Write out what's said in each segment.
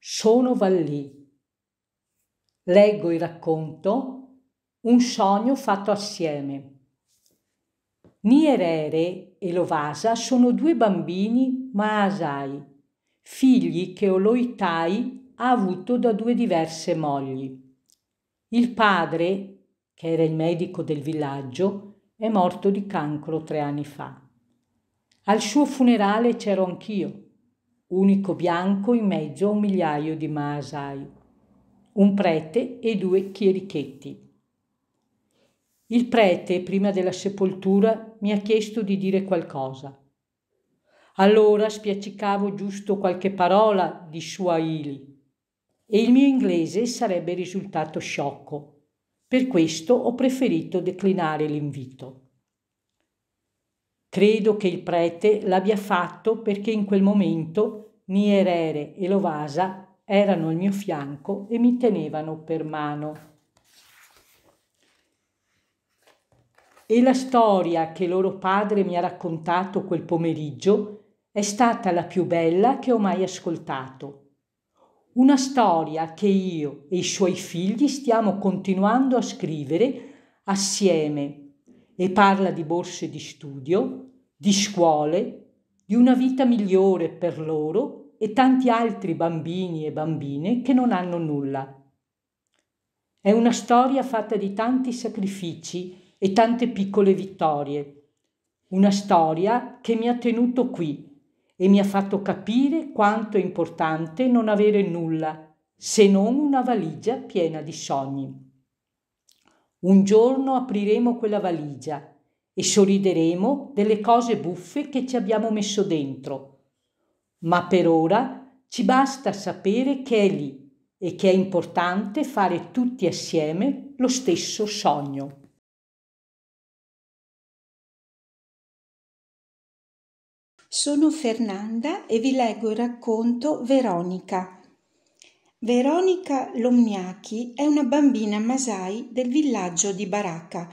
Sono Vallì. Leggo il racconto Un sogno fatto assieme. Nierere e Lovasa sono due bambini maasai figli che Oloitai ha avuto da due diverse mogli. Il padre, che era il medico del villaggio, è morto di cancro tre anni fa. Al suo funerale c'ero anch'io, unico bianco in mezzo a un migliaio di maasai, un prete e due chierichetti. Il prete, prima della sepoltura, mi ha chiesto di dire qualcosa. Allora spiaccicavo giusto qualche parola di Swahili e il mio inglese sarebbe risultato sciocco. Per questo ho preferito declinare l'invito. Credo che il prete l'abbia fatto perché in quel momento Nierere e Lovasa erano al mio fianco e mi tenevano per mano. E la storia che loro padre mi ha raccontato quel pomeriggio è stata la più bella che ho mai ascoltato. Una storia che io e i suoi figli stiamo continuando a scrivere assieme e parla di borse di studio, di scuole, di una vita migliore per loro e tanti altri bambini e bambine che non hanno nulla. È una storia fatta di tanti sacrifici e tante piccole vittorie. Una storia che mi ha tenuto qui e mi ha fatto capire quanto è importante non avere nulla se non una valigia piena di sogni. Un giorno apriremo quella valigia e sorrideremo delle cose buffe che ci abbiamo messo dentro. Ma per ora ci basta sapere che è lì e che è importante fare tutti assieme lo stesso sogno. Sono Fernanda e vi leggo il racconto Veronica. Veronica Lomniachi è una bambina masai del villaggio di Baracca.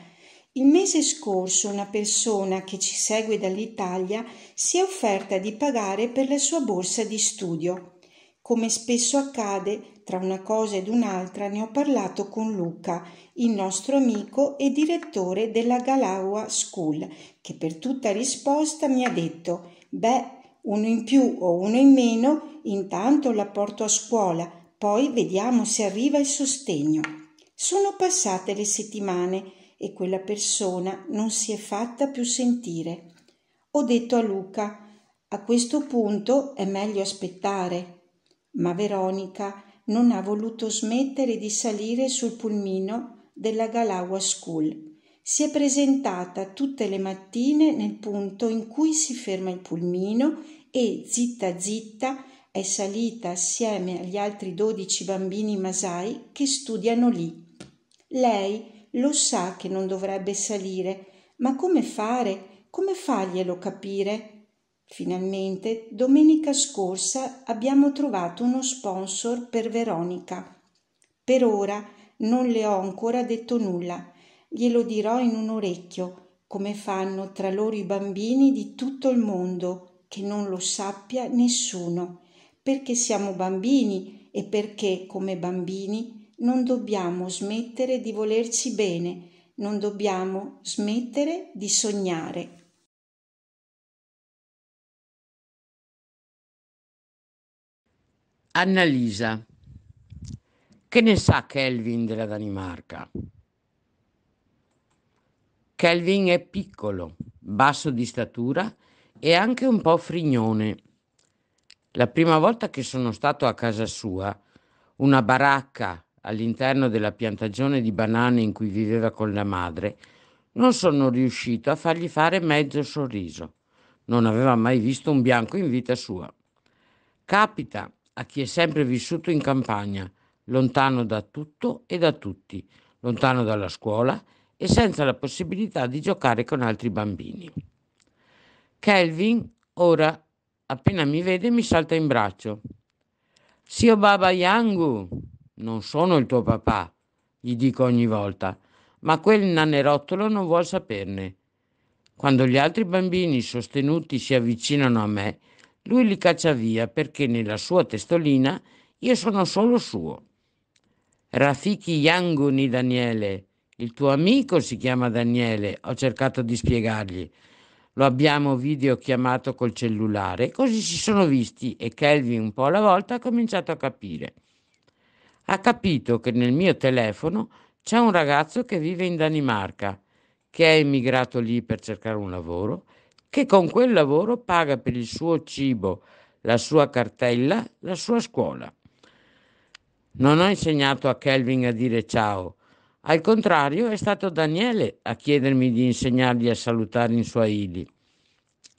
Il mese scorso una persona che ci segue dall'Italia si è offerta di pagare per la sua borsa di studio. Come spesso accade, tra una cosa ed un'altra ne ho parlato con Luca, il nostro amico e direttore della Galaua School, che per tutta risposta mi ha detto Beh, uno in più o uno in meno, intanto la porto a scuola, poi vediamo se arriva il sostegno. Sono passate le settimane e quella persona non si è fatta più sentire. Ho detto a Luca, a questo punto è meglio aspettare. Ma Veronica non ha voluto smettere di salire sul pulmino della Galawa School si è presentata tutte le mattine nel punto in cui si ferma il pulmino e zitta zitta è salita assieme agli altri dodici bambini masai che studiano lì. Lei lo sa che non dovrebbe salire, ma come fare? Come farglielo capire? Finalmente, domenica scorsa abbiamo trovato uno sponsor per Veronica. Per ora non le ho ancora detto nulla glielo dirò in un orecchio, come fanno tra loro i bambini di tutto il mondo, che non lo sappia nessuno, perché siamo bambini e perché, come bambini, non dobbiamo smettere di volerci bene, non dobbiamo smettere di sognare. Annalisa. Che ne sa Kelvin della Danimarca? Kelvin è piccolo, basso di statura e anche un po' frignone. La prima volta che sono stato a casa sua, una baracca all'interno della piantagione di banane in cui viveva con la madre, non sono riuscito a fargli fare mezzo sorriso. Non aveva mai visto un bianco in vita sua. Capita a chi è sempre vissuto in campagna, lontano da tutto e da tutti, lontano dalla scuola e senza la possibilità di giocare con altri bambini. Kelvin ora, appena mi vede, mi salta in braccio. Sio Baba Yangu, non sono il tuo papà, gli dico ogni volta, ma quel nanerottolo non vuol saperne. Quando gli altri bambini sostenuti si avvicinano a me, lui li caccia via perché nella sua testolina io sono solo suo. Rafiki Yangu ni Daniele, il tuo amico si chiama Daniele, ho cercato di spiegargli. Lo abbiamo videochiamato col cellulare, così si sono visti e Kelvin un po' alla volta ha cominciato a capire. Ha capito che nel mio telefono c'è un ragazzo che vive in Danimarca, che è emigrato lì per cercare un lavoro, che con quel lavoro paga per il suo cibo, la sua cartella, la sua scuola. Non ho insegnato a Kelvin a dire ciao, al contrario, è stato Daniele a chiedermi di insegnargli a salutare in Swahili.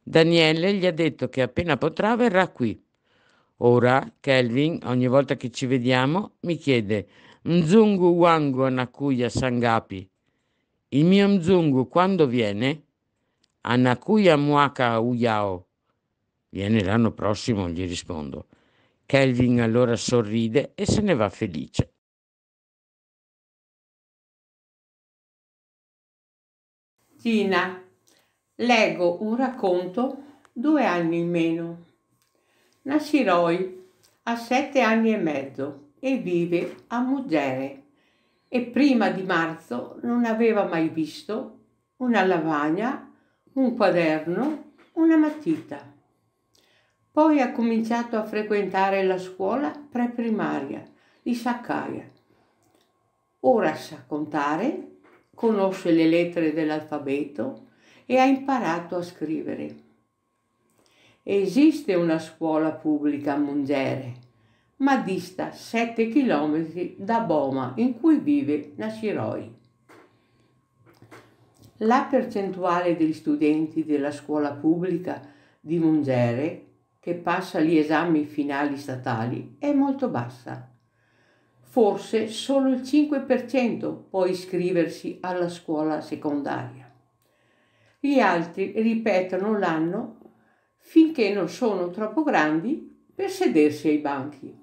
Daniele gli ha detto che appena potrà verrà qui. Ora Kelvin, ogni volta che ci vediamo, mi chiede Mzungu Wangu Anakuya Sangapi. Il mio Mzungu quando viene? Anakuya Muaka Uyao. Viene l'anno prossimo, gli rispondo. Kelvin allora sorride e se ne va felice. Tina, leggo un racconto due anni in meno. Nasci Roy, ha sette anni e mezzo e vive a Mugere e prima di marzo non aveva mai visto una lavagna, un quaderno, una matita. Poi ha cominciato a frequentare la scuola preprimaria di Saccaia. Ora sa contare conosce le lettere dell'alfabeto e ha imparato a scrivere. Esiste una scuola pubblica a Mungere, ma dista 7 km da Boma in cui vive Nashiroi. La percentuale degli studenti della scuola pubblica di Mungere che passa gli esami finali statali è molto bassa forse solo il 5% può iscriversi alla scuola secondaria. Gli altri ripetono l'anno finché non sono troppo grandi per sedersi ai banchi.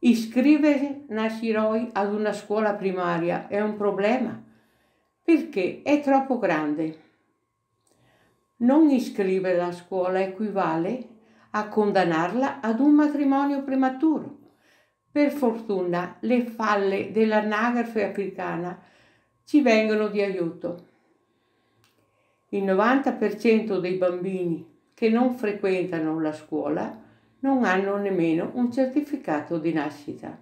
Iscrivere Nashiroi ad una scuola primaria è un problema perché è troppo grande. Non iscrivere la scuola equivale a condannarla ad un matrimonio prematuro per fortuna le falle dell'anagrafe africana ci vengono di aiuto. Il 90% dei bambini che non frequentano la scuola non hanno nemmeno un certificato di nascita.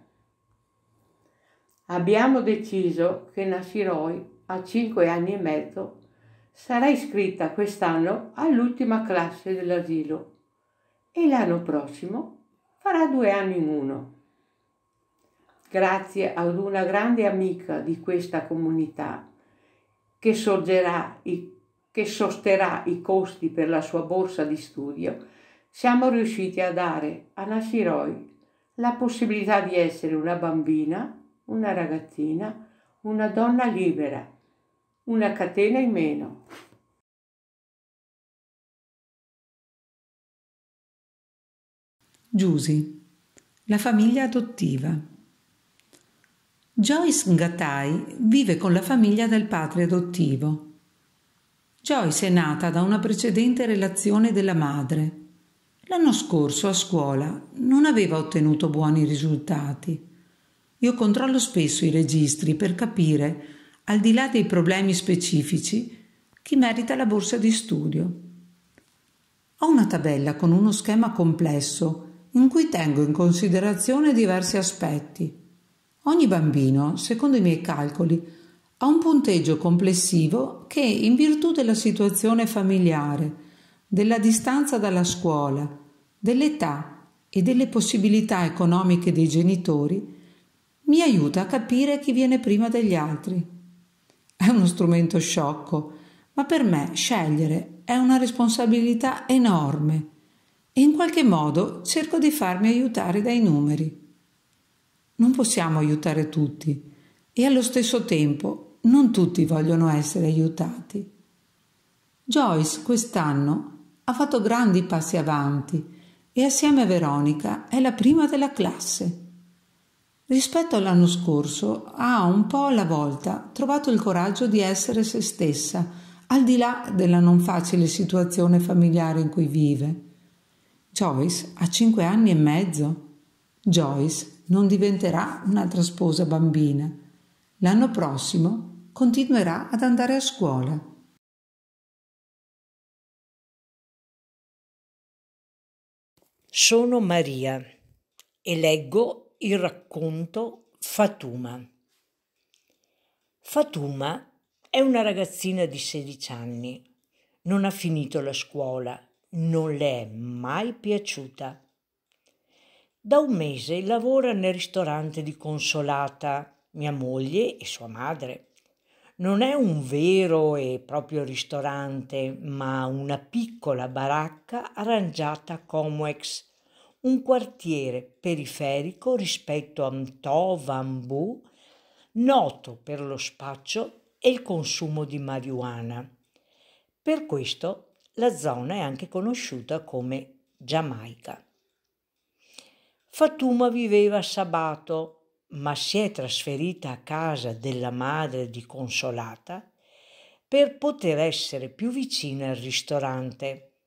Abbiamo deciso che nascerò a 5 anni e mezzo sarà iscritta quest'anno all'ultima classe dell'asilo e l'anno prossimo farà due anni in uno grazie ad una grande amica di questa comunità che, i, che sosterrà i costi per la sua borsa di studio, siamo riusciti a dare a Nashiroi la possibilità di essere una bambina, una ragazzina, una donna libera, una catena in meno. Giusi, la famiglia adottiva. Joyce Ngatai vive con la famiglia del padre adottivo. Joyce è nata da una precedente relazione della madre. L'anno scorso a scuola non aveva ottenuto buoni risultati. Io controllo spesso i registri per capire, al di là dei problemi specifici, chi merita la borsa di studio. Ho una tabella con uno schema complesso in cui tengo in considerazione diversi aspetti Ogni bambino, secondo i miei calcoli, ha un punteggio complessivo che, in virtù della situazione familiare, della distanza dalla scuola, dell'età e delle possibilità economiche dei genitori, mi aiuta a capire chi viene prima degli altri. È uno strumento sciocco, ma per me scegliere è una responsabilità enorme e in qualche modo cerco di farmi aiutare dai numeri. Non possiamo aiutare tutti e allo stesso tempo non tutti vogliono essere aiutati. Joyce quest'anno ha fatto grandi passi avanti e assieme a Veronica è la prima della classe. Rispetto all'anno scorso ha un po' alla volta trovato il coraggio di essere se stessa, al di là della non facile situazione familiare in cui vive. Joyce ha cinque anni e mezzo. Joyce non diventerà un'altra sposa bambina. L'anno prossimo continuerà ad andare a scuola. Sono Maria e leggo il racconto Fatuma. Fatuma è una ragazzina di 16 anni. Non ha finito la scuola, non le è mai piaciuta da un mese lavora nel ristorante di Consolata, mia moglie e sua madre. Non è un vero e proprio ristorante, ma una piccola baracca arrangiata a Comex, un quartiere periferico rispetto a Mtova Ambu, noto per lo spaccio e il consumo di marijuana. Per questo la zona è anche conosciuta come Giamaica. Fatuma viveva a Sabato, ma si è trasferita a casa della madre di Consolata per poter essere più vicina al ristorante.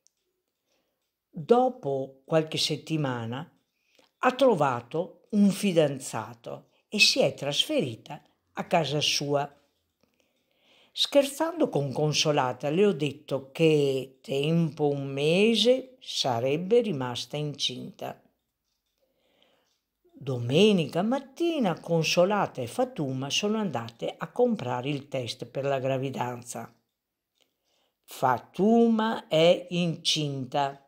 Dopo qualche settimana ha trovato un fidanzato e si è trasferita a casa sua. Scherzando con Consolata le ho detto che tempo un mese sarebbe rimasta incinta. Domenica mattina Consolata e Fatuma sono andate a comprare il test per la gravidanza. Fatuma è incinta.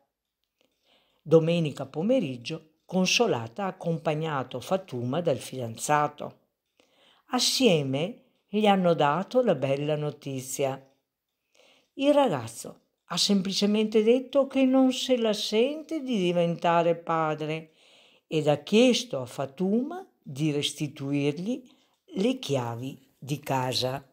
Domenica pomeriggio Consolata ha accompagnato Fatuma dal fidanzato. Assieme gli hanno dato la bella notizia. Il ragazzo ha semplicemente detto che non se la sente di diventare padre ed ha chiesto a Fatuma di restituirgli le chiavi di casa.